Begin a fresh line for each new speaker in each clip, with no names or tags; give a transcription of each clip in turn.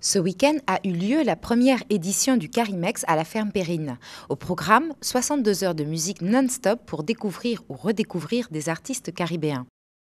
Ce week-end a eu lieu la première édition du Carimex à la ferme Périne. Au programme, 62 heures de musique non-stop pour découvrir ou redécouvrir des artistes caribéens.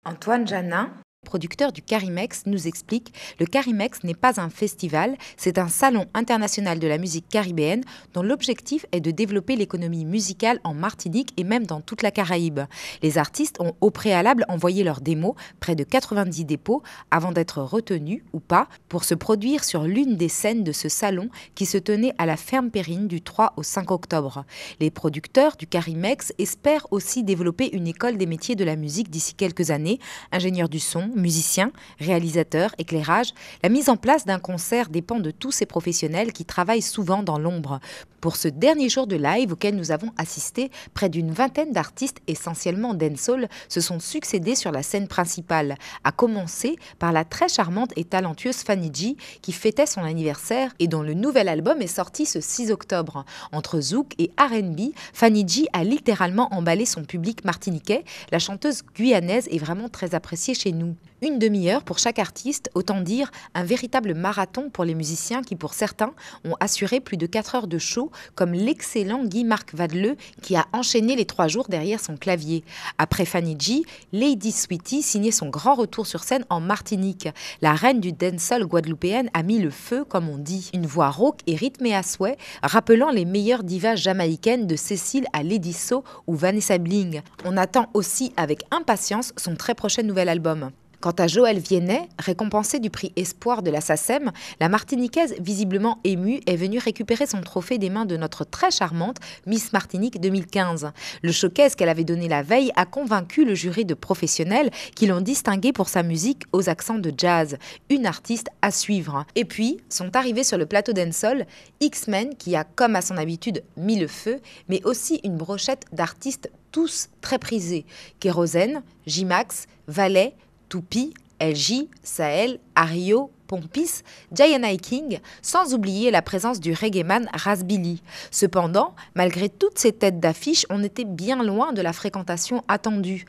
Antoine Janin, le producteur du Carimex, nous explique le Carimex n'est pas un festival, c'est un salon international de la musique caribéenne dont l'objectif est de développer l'économie musicale en Martinique et même dans toute la Caraïbe. Les artistes ont au préalable envoyé leurs démos, près de 90 dépôts, avant d'être retenus ou pas pour se produire sur l'une des scènes de ce salon qui se tenait à la ferme Périne du 3 au 5 octobre. Les producteurs du Carimex espèrent aussi développer une école des métiers de la musique d'ici quelques années, ingénieurs du son, musiciens réalisateurs réalisateur, éclairage, la mise en place d'un concert dépend de tous ces professionnels qui travaillent souvent dans l'ombre. Pour ce dernier jour de live auquel nous avons assisté, près d'une vingtaine d'artistes, essentiellement dancehall, se sont succédés sur la scène principale, à commencer par la très charmante et talentueuse Fanny G qui fêtait son anniversaire et dont le nouvel album est sorti ce 6 octobre. Entre zouk et R&B, Fanny G a littéralement emballé son public martiniquais. La chanteuse guyanaise est vraiment très appréciée chez nous. Une demi-heure pour chaque artiste, autant dire un véritable marathon pour les musiciens qui, pour certains, ont assuré plus de 4 heures de show, comme l'excellent Guy-Marc Vadeleux qui a enchaîné les 3 jours derrière son clavier. Après Fanny G, Lady Sweetie signait son grand retour sur scène en Martinique. La reine du dancehall guadeloupéen a mis le feu, comme on dit. Une voix rauque et rythmée à souhait, rappelant les meilleures divas jamaïcaines de Cécile à Lady So ou Vanessa Bling. On attend aussi avec impatience son très prochain nouvel album. Quant à Joël Viennet, récompensé du prix Espoir de la SACEM, la Martiniquaise, visiblement émue, est venue récupérer son trophée des mains de notre très charmante Miss Martinique 2015. Le showcase qu'elle avait donné la veille a convaincu le jury de professionnels qui l'ont distinguée pour sa musique aux accents de jazz, une artiste à suivre. Et puis, sont arrivés sur le plateau d'Ensol, X-Men qui a, comme à son habitude, mis le feu, mais aussi une brochette d'artistes tous très prisés. Kérosène, J-Max, Valet, Tupi, LJ, Sahel, Ario, Pompis, giant King, sans oublier la présence du reggaeman Rasbili. Cependant, malgré toutes ces têtes d'affiche, on était bien loin de la fréquentation attendue.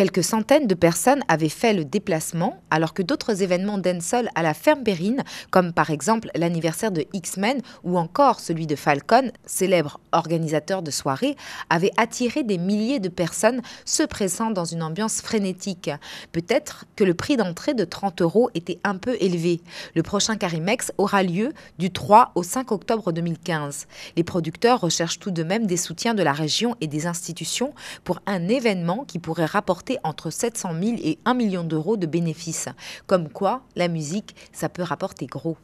Quelques centaines de personnes avaient fait le déplacement, alors que d'autres événements d'Ensol à la ferme Bérine, comme par exemple l'anniversaire de X-Men ou encore celui de Falcon, célèbre organisateur de soirées, avaient attiré des milliers de personnes se pressant dans une ambiance frénétique. Peut-être que le prix d'entrée de 30 euros était un peu élevé. Le prochain Carimex aura lieu du 3 au 5 octobre 2015. Les producteurs recherchent tout de même des soutiens de la région et des institutions pour un événement qui pourrait rapporter entre 700 000 et 1 million d'euros de bénéfices. Comme quoi, la musique, ça peut rapporter gros.